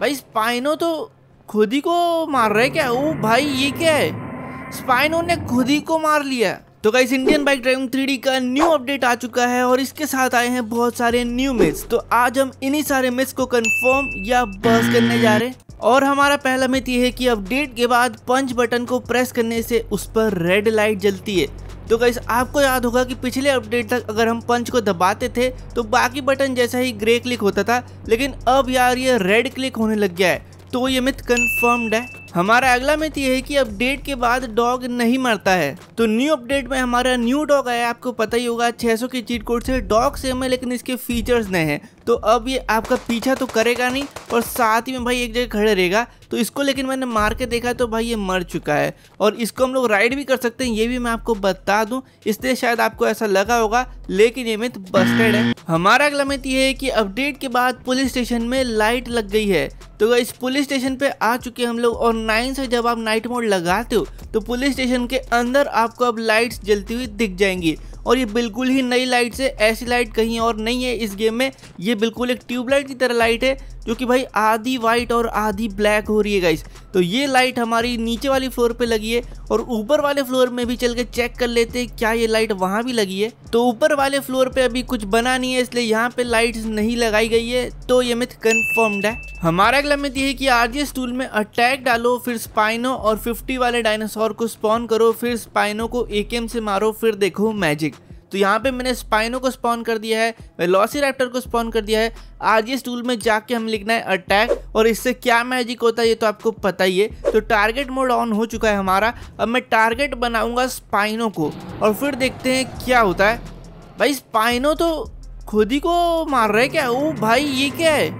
भाई स्पाइनो तो खुद ही को मार रहा है क्या ओ भाई ये क्या है स्पाइनो ने खुद ही को मार लिया तो guys Indian bike driving three का न्यू अपडेट आ चुका है और इसके साथ आए हैं बहुत सारे न्यू मिस तो आज हम इन्हीं सारे मिथ्स को कंफर्म या बहस करने जा रहे हैं और हमारा पहला मित ये है कि अपडेट के बाद पंच बटन को प्रेस करने से उस पर रेड लाइट जलती है तो गाइस आपको याद होगा कि पिछले अपडेट तक अगर हम पंच को दबाते थे तो बाकी बटन जैसा ही ग्रे क्लिक होता था लेकिन अब यार ये रेड क्लिक होने लग गया है तो ये मिथ कन्फर्म्ड है हमारा अगला मिथ ये है कि अपडेट के बाद डॉग नहीं मरता है तो न्यू अपडेट में हमारा न्यू डॉग आया आपको पता ही होगा 600 के चीट कोड से डॉग सेम है लेकिन इसके फीचर्स नए हैं तो अब ये आपका पीछा तो करेगा नहीं और साथ ही में भाई एक जगह खड़े रहेगा तो इसको लेकिन मैंने मार के देखा तो भाई ये मर चुका है और इसको हम लोग राइड भी कर सकते हैं ये भी मैं आपको बता दूं इसलिए शायद आपको ऐसा लगा होगा लेकिन ये मित्र बस्टेड है हमारा अगला मित ये है कि अपडेट के बाद पुलिस स्टेशन में लाइट लग गई है तो इस पुलिस स्टेशन पे आ चुके हम लोग और नाइन से जब आप नाइट मोड लगाते हो तो पुलिस स्टेशन के अंदर आपको अब लाइट जलती हुई दिख जाएंगी और ये बिल्कुल ही नई लाइट से ऐसी लाइट कहीं और नहीं है इस गेम में ये बिल्कुल एक ट्यूबलाइट की तरह लाइट है जो कि भाई आधी वाइट और आधी ब्लैक हो रही है गाइस तो ये लाइट हमारी नीचे वाली फ्लोर पे लगी है और ऊपर वाले फ्लोर में भी चल के चेक कर लेते हैं क्या ये लाइट वहाँ भी लगी है तो ऊपर वाले फ्लोर पे अभी कुछ बना नहीं है इसलिए यहाँ पे लाइट नहीं लगाई गई है तो ये मिथ कन्फर्म्ड है हमारा अगला मिथ ये है कि आरजे स्टूल में अटैक डालो फिर स्पाइनो और फिफ्टी वाले डायनासोर को स्पॉन करो फिर स्पाइनो को एकेम से मारो फिर देखो मैजिक तो यहाँ पे मैंने स्पाइनो को स्पॉन कर दिया है वेलोसी रैप्टर को स्पॉन कर दिया है आज इस टूल में जाके हम लिखना है अटैक और इससे क्या मैजिक होता है ये तो आपको पता ही है तो टारगेट मोड ऑन हो चुका है हमारा अब मैं टारगेट बनाऊंगा स्पाइनो को और फिर देखते हैं क्या होता है भाई स्पाइनो तो खुद ही को मार रहे क्या ओ भाई ये क्या है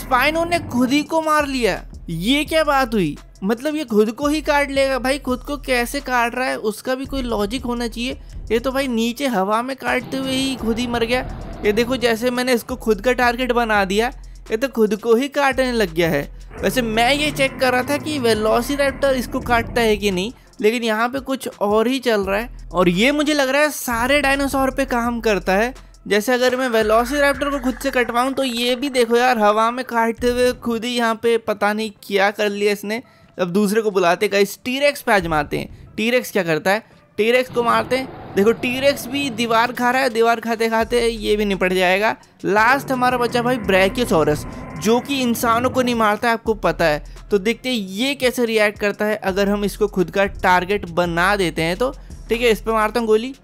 स्पाइनो ने खुद ही को मार लिया ये क्या बात हुई मतलब ये खुद को ही काट लेगा भाई खुद को कैसे काट रहा है उसका भी कोई लॉजिक होना चाहिए ये तो भाई नीचे हवा में काटते हुए ही खुद ही मर गया ये देखो जैसे मैंने इसको खुद का टारगेट बना दिया ये तो खुद को ही काटने लग गया है वैसे मैं ये चेक कर रहा था कि वेलोसीरैप्टर इसको काटता है कि नहीं लेकिन यहाँ पे कुछ और ही चल रहा है और ये मुझे लग रहा है सारे डायनासोर पे काम करता है जैसे अगर मैं वेलोसीराप्टर को खुद से कटवाऊँ तो ये भी देखो यार हवा में काटते हुए खुद ही यहाँ पे पता नहीं क्या कर लिया इसने अब दूसरे को बुलाते गाइस टीरेक्स पे आजमाते हैं टीरेक्स क्या करता है टीरेक्स को मारते हैं देखो टीरेक्स भी दीवार खा रहा है दीवार खाते खाते ये भी निपट जाएगा लास्ट हमारा बच्चा भाई ब्रैकियोसॉरस जो कि इंसानों को नहीं मारता है आपको पता है तो देखते हैं ये कैसे रिएक्ट करता है अगर हम इसको खुद का टारगेट बना देते हैं तो ठीक है इस पर मारता हूँ गोली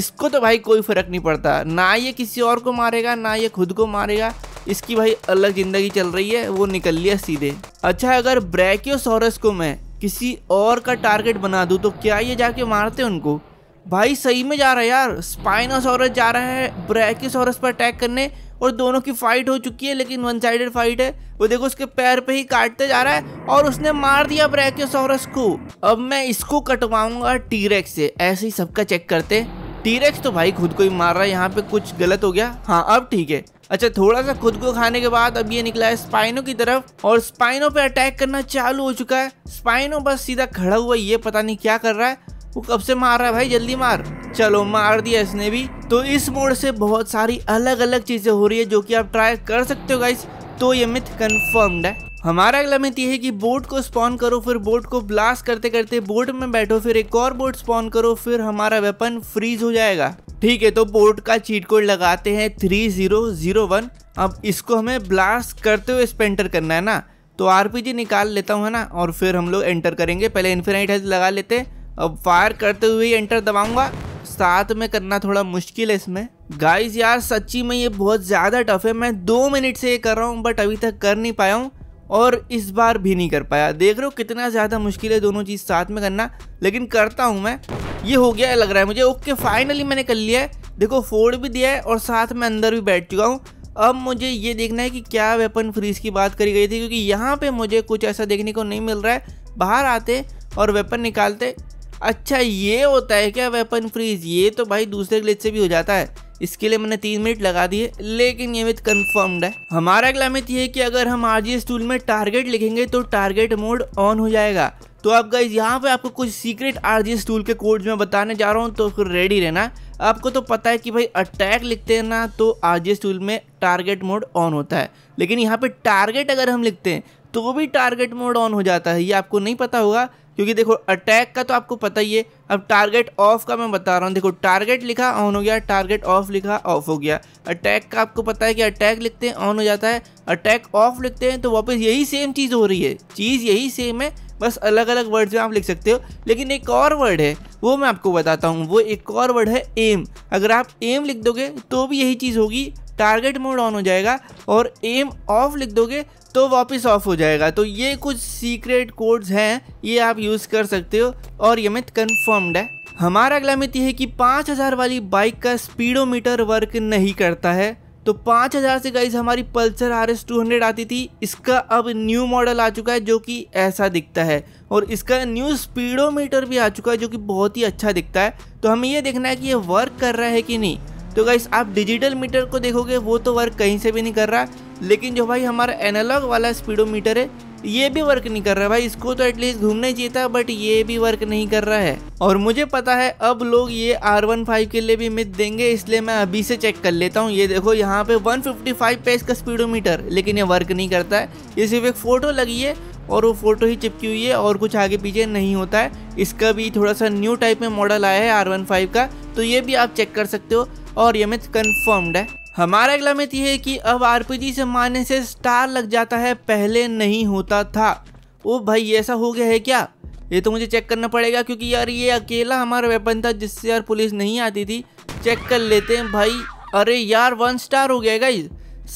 इसको तो भाई कोई फ़र्क नहीं पड़ता ना ये किसी और को मारेगा ना ये खुद को मारेगा इसकी भाई अलग ज़िंदगी चल रही है वो निकल लिया सीधे अच्छा अगर ब्रैकियोसोरस को मैं किसी और का टारगेट बना दूँ तो क्या ये जाके मारते उनको भाई सही में जा रहा है यार स्पाइनोसोरस जा रहा है ब्रैकियोसोरस पर अटैक करने और दोनों की फाइट हो चुकी है लेकिन वन साइडेड फाइट है वो देखो उसके पैर पे ही काटते जा रहा है और उसने मार दिया ब्रैकियोसोरस को अब मैं इसको कटवाऊंगा टीरेक्स से ऐसे ही सबका चेक करते टीरेक्स तो भाई खुद को ही मार रहा है यहाँ पे कुछ गलत हो गया हाँ अब ठीक है अच्छा थोड़ा सा खुद को खाने के बाद अब ये निकला है स्पाइनो की तरफ और स्पाइनो पे अटैक करना चालू हो चुका है स्पाइनो बस सीधा खड़ा हुआ ये पता नहीं क्या कर रहा है वो कब से मार रहा है भाई जल्दी मार चलो मार दिया इसने भी तो इस मोड से बहुत सारी अलग अलग चीजें हो रही है जो कि आप ट्राई कर सकते हो गाइस तो ये मिथ कंफर्म्ड है हमारा अगला मिथ ये है कि बोट को स्पॉन करो फिर बोट को ब्लास्ट करते करते बोट में बैठो फिर एक और बोट स्पॉन करो फिर हमारा वेपन फ्रीज हो जाएगा ठीक है तो बोर्ड का चीट कोड लगाते हैं थ्री जीरो जीरो वन अब इसको हमें ब्लास्ट करते हुए स्पेंटर करना है ना तो आर निकाल लेता हूँ है ना और फिर हम लोग एंटर करेंगे पहले इन्फिनाइट हेल्थ लगा लेते हैं अब फायर करते हुए एंटर दबाऊंगा साथ में करना थोड़ा मुश्किल है इसमें गाइस यार सच्ची में ये बहुत ज़्यादा टफ है मैं दो मिनट से ये कर रहा हूँ बट अभी तक कर नहीं पाया हूँ और इस बार भी नहीं कर पाया देख रहे हो कितना ज़्यादा मुश्किल है दोनों चीज़ साथ में करना लेकिन करता हूँ मैं ये हो गया लग रहा है मुझे ओके फाइनली मैंने कर लिया है देखो फोड़ भी दिया है और साथ में अंदर भी बैठ चुका हूँ अब मुझे ये देखना है कि क्या वेपन फ्रीज की बात करी गई थी क्योंकि यहाँ पे मुझे कुछ ऐसा देखने को नहीं मिल रहा है बाहर आते और वेपन निकालते अच्छा ये होता है क्या वेपन फ्रीज ये तो भाई दूसरे ग्लेज से भी हो जाता है इसके लिए मैंने तीन मिनट लगा दिए लेकिन ये मित कंफर्म्ड है हमारा अगला मित ये है कि अगर हम आर जी टूल में टारगेट लिखेंगे तो टारगेट मोड ऑन हो जाएगा तो अब गाइज यहाँ पे आपको कुछ सीक्रेट आरजीएस टूल के कोड में बताने जा रहा हूँ तो रेडी रहना आपको तो पता है कि भाई अटैक लिखते हैं ना तो आरजीएस टूल में टारगेट मोड ऑन होता है लेकिन यहाँ पे टारगेट अगर हम लिखते हैं तो वो भी टारगेट मोड ऑन हो जाता है ये आपको नहीं पता होगा क्योंकि देखो अटैक का तो आपको पता ही है अब टारगेट ऑफ का मैं बता रहा हूँ देखो टारगेट लिखा ऑन हो गया टारगेट ऑफ लिखा ऑफ हो गया अटैक का आपको पता है कि अटैक लिखते हैं ऑन हो जाता है अटैक ऑफ लिखते हैं तो वापस यही सेम चीज़ हो रही है चीज़ यही सेम है बस अलग अलग वर्ड्स में आप लिख सकते हो लेकिन एक और वर्ड है वो मैं आपको बताता हूँ वो एक और वर्ड है एम अगर आप एम लिख दोगे तो भी यही चीज़ होगी टारगेट मोड ऑन हो जाएगा और एम ऑफ लिख दोगे तो वापस ऑफ हो जाएगा तो ये कुछ सीक्रेट कोड्स हैं ये आप यूज़ कर सकते हो और ये मित कन्फर्म्ड है हमारा अगला मित ये है कि 5000 वाली बाइक का स्पीडोमीटर वर्क नहीं करता है तो पाँच हज़ार से गाइज हमारी Pulsar R S two hundred आती थी इसका अब न्यू मॉडल आ चुका है जो कि ऐसा दिखता है और इसका न्यू स्पीडोमीटर भी आ चुका है जो कि बहुत ही अच्छा दिखता है तो हमें ये देखना है कि ये वर्क कर रहा है कि नहीं तो गाइस आप डिजिटल मीटर को देखोगे वो तो वर्क कहीं से भी नहीं कर रहा लेकिन जो भाई हमारा एनालॉग वाला स्पीडोमीटर है ये भी वर्क नहीं कर रहा भाई इसको तो एटलीस्ट घूमने चाहिए था बट ये भी वर्क नहीं कर रहा है और मुझे पता है अब लोग ये आर वन फाइव के लिए भी मिथ देंगे इसलिए मैं अभी से चेक कर लेता हूँ ये देखो यहाँ पे 155 पे इसका स्पीडोमीटर लेकिन ये वर्क नहीं करता है ये सिर्फ एक फ़ोटो लगी है और वो फ़ोटो ही चिपकी हुई है और कुछ आगे पीछे नहीं होता है इसका भी थोड़ा सा न्यू टाइप में मॉडल आया है आर वन फाइव का तो ये भी आप चेक कर सकते हो और ये मिथ कन्फर्म्ड है हमारा अगला मित ये है कि अब आरपीजी से मारने से स्टार लग जाता है पहले नहीं होता था ओ भाई ऐसा हो गया है क्या ये तो मुझे चेक करना पड़ेगा क्योंकि यार ये अकेला हमारा वेपन था जिससे यार पुलिस नहीं आती थी चेक कर लेते हैं भाई अरे यार वन स्टार हो गया गाई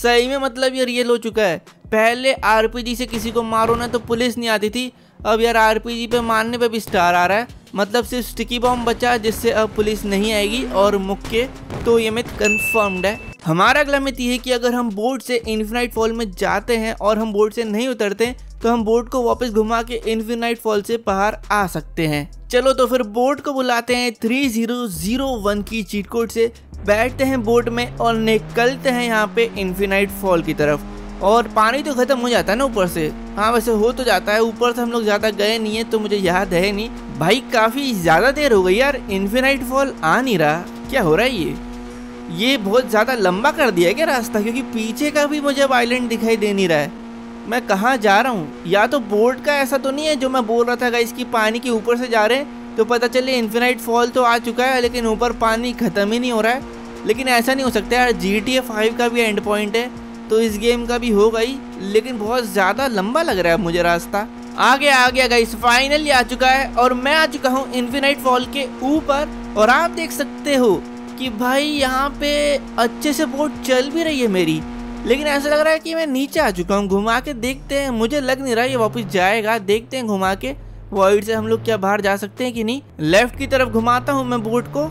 सही में मतलब ये रियल हो चुका है पहले आरपीजी से किसी को मारो ना तो पुलिस नहीं आती थी अब यार आरपीजी पे मारने पे भी स्टार आ रहा है मतलब सिर्फ स्टिकी बॉम्ब बचा जिससे अब पुलिस नहीं आएगी और मुक्के तो ये मित कन्फर्म्ड है हमारा अगला मित ये कि अगर हम बोर्ड से इन्फिनाइट फॉल में जाते हैं और हम बोर्ड से नहीं उतरते तो हम बोर्ड को वापस घुमा के इन्फिनाइट फॉल से बाहर आ सकते हैं चलो तो फिर बोर्ड को बुलाते हैं थ्री जीरो जीरो वन की चीट कोड से बैठते हैं बोर्ड में और निकलते हैं यहाँ पे इन्फिनाइट फॉल की तरफ और पानी तो ख़त्म हो जाता है ना ऊपर से हाँ वैसे हो तो जाता है ऊपर से हम लोग ज़्यादा गए नहीं है तो मुझे याद है नहीं भाई काफ़ी ज़्यादा देर हो गई यार इन्फिनाइट फॉल आ नहीं रहा क्या हो रहा है ये ये बहुत ज़्यादा लंबा कर दिया है क्या रास्ता क्योंकि पीछे का भी मुझे अब आइलैंड दिखाई दे नहीं रहा है मैं कहाँ जा रहा हूँ या तो बोर्ड का ऐसा तो नहीं है जो मैं बोल रहा था इसकी पानी के ऊपर से जा रहे हैं तो पता चले इन्फिनाइट फॉल तो आ चुका है लेकिन ऊपर पानी ख़त्म ही नहीं हो रहा है लेकिन ऐसा नहीं हो सकता यार जी टी ए फाइव का भी एंड पॉइंट है तो इस गेम का भी होगा ही लेकिन बहुत ज़्यादा लंबा लग रहा है मुझे रास्ता आगे आ गया गाइस फाइनली आ चुका है और मैं आ चुका हूँ इन्फिनाइट फॉल के ऊपर और आप देख सकते हो कि भाई यहाँ पे अच्छे से बोट चल भी रही है मेरी लेकिन ऐसा लग रहा है कि मैं नीचे आ चुका हूँ घुमा के देखते हैं मुझे लग नहीं रहा ये वापस जाएगा देखते हैं घुमा के वाइड से हम लोग क्या बाहर जा सकते हैं कि नहीं लेफ्ट की तरफ घुमाता हूँ मैं बोट को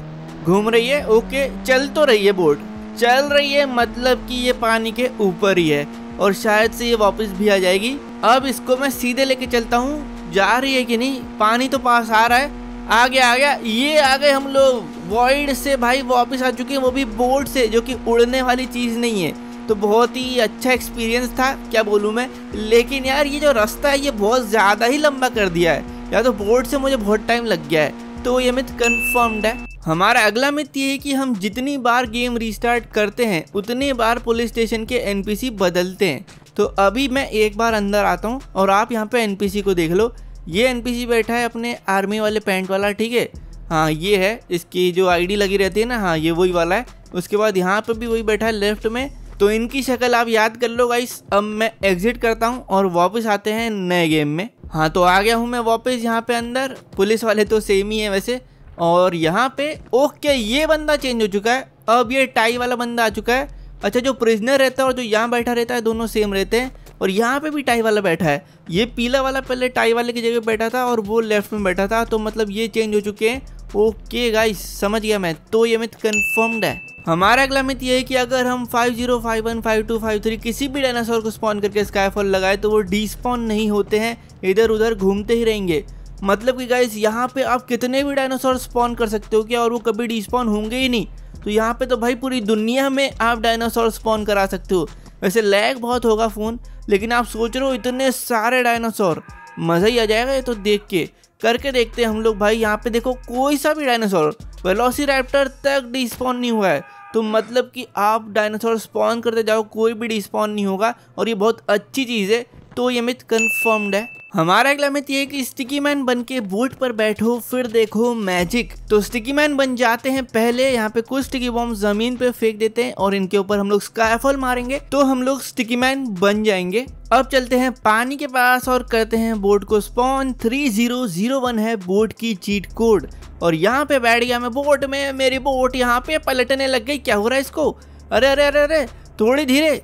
घूम रही है ओके चल तो रही है बोट चल रही है मतलब कि ये पानी के ऊपर ही है और शायद से ये वापस भी आ जाएगी अब इसको मैं सीधे लेके चलता हूँ जा रही है कि नहीं पानी तो पास आ रहा है आ गया आ गया ये आ गए हम लोग वॉइड से भाई वापस आ चुके हैं वो भी बोर्ड से जो कि उड़ने वाली चीज़ नहीं है तो बहुत ही अच्छा एक्सपीरियंस था क्या बोलूँ मैं लेकिन यार ये जो रास्ता है ये बहुत ज़्यादा ही लंबा कर दिया है या तो बोर्ड से मुझे बहुत टाइम लग गया है तो ये मित्र कन्फर्म्ड है हमारा अगला मित्र ये है कि हम जितनी बार गेम रिस्टार्ट करते हैं उतने बार पुलिस स्टेशन के एनपीसी बदलते हैं तो अभी मैं एक बार अंदर आता हूँ और आप यहाँ पे एनपीसी को देख लो ये एन बैठा है अपने आर्मी वाले पैंट वाला ठीक है हाँ ये है इसकी जो आईडी लगी रहती है ना हाँ ये वही वाला है उसके बाद यहाँ पर भी वही बैठा है लेफ्ट में तो इनकी शक्ल आप याद कर लो गाइस अब मैं एग्जिट करता हूँ और वापस आते हैं नए गेम में हाँ तो आ गया हूँ मैं वापस यहाँ पे अंदर पुलिस वाले तो सेम ही है वैसे और यहाँ पे ओके ये बंदा चेंज हो चुका है अब ये टाई वाला बंदा आ चुका है अच्छा जो प्रिजनर रहता है और जो यहाँ बैठा रहता है दोनों सेम रहते हैं और यहाँ पे भी टाई वाला बैठा है ये पीला वाला पहले टाई वाले की जगह बैठा था और वो लेफ्ट में बैठा था तो मतलब ये चेंज हो चुके हैं ओके गाइस समझ गया मैं तो ये मित कन्फर्म्ड है हमारा अगला मित ये है कि अगर हम फाइव थ्री किसी भी डायनासोर को स्पॉन करके स्काईफॉल लगाए तो वो डी स्पॉन नहीं होते हैं इधर उधर घूमते ही रहेंगे मतलब कि गाइस यहाँ पे आप कितने भी डायनासोर स्पॉन कर सकते हो क्या और वो कभी डिस्पॉन होंगे ही नहीं तो यहाँ पे तो भाई पूरी दुनिया में आप डायनासोर स्पॉन करा सकते हो वैसे लैग बहुत होगा फ़ोन लेकिन आप सोच रहे हो इतने सारे डायनासोर मज़ा ही आ जाएगा ये तो देख के करके देखते हैं हम लोग भाई यहाँ पे देखो कोई सा भी डायनासोर रैप्टर तक डिस्पॉन नहीं हुआ है तो मतलब कि आप डायनासोर स्पॉन करते जाओ कोई भी डिस्पॉन नहीं होगा और ये बहुत अच्छी चीज़ है तो ये मित कन्फर्म्ड है हमारा अगला मिथ ये कि स्टिकी मैन बन के बूट पर बैठो फिर देखो मैजिक तो स्टिकी मैन बन जाते हैं पहले यहाँ पे कुछ स्टिकी बॉम्ब जमीन पे फेंक देते हैं और इनके ऊपर हम लोग स्काईफॉल मारेंगे तो हम लोग स्टिकी मैन बन जाएंगे अब चलते हैं पानी के पास और करते हैं बोट को spawn three zero zero one है बोट की चीट कोड और यहाँ पे बैठ गया मैं बोट में मेरी बोट यहाँ पे पलटने लग गई क्या हो रहा है इसको अरे अरे अरे अरे थोड़ी धीरे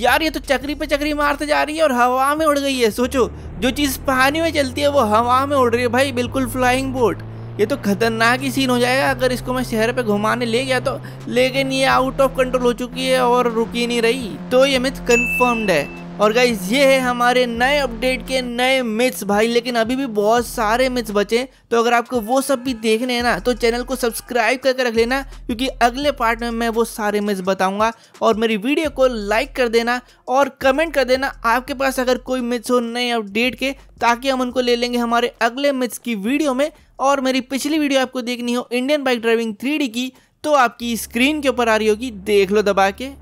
यार ये तो चक्री पे चक्री मारते जा रही है और हवा में उड़ गई है सोचो जो चीज़ पानी में चलती है वो हवा में उड़ रही है भाई बिल्कुल फ्लाइंग बोट ये तो खतरनाक ही सीन हो जाएगा अगर इसको मैं शहर पे घुमाने ले गया तो लेकिन ये आउट ऑफ कंट्रोल हो चुकी है और रुकी नहीं रही तो ये मिथ कंफर्म्ड है और गाइज ये है हमारे नए अपडेट के नए मिथ्स भाई लेकिन अभी भी बहुत सारे मिथ्स बचे तो अगर आपको वो सब भी देखने हैं ना तो चैनल को सब्सक्राइब करके रख लेना क्योंकि अगले पार्ट में मैं वो सारे मिथ्स बताऊंगा और मेरी वीडियो को लाइक कर देना और कमेंट कर देना आपके पास अगर कोई मिथ्स हो नए अपडेट के ताकि हम उनको ले लेंगे हमारे अगले मिथ्स की वीडियो में और मेरी पिछली वीडियो आपको देखनी हो इंडियन बाइक ड्राइविंग थ्री की तो आपकी स्क्रीन के ऊपर आ रही होगी देख लो दबा के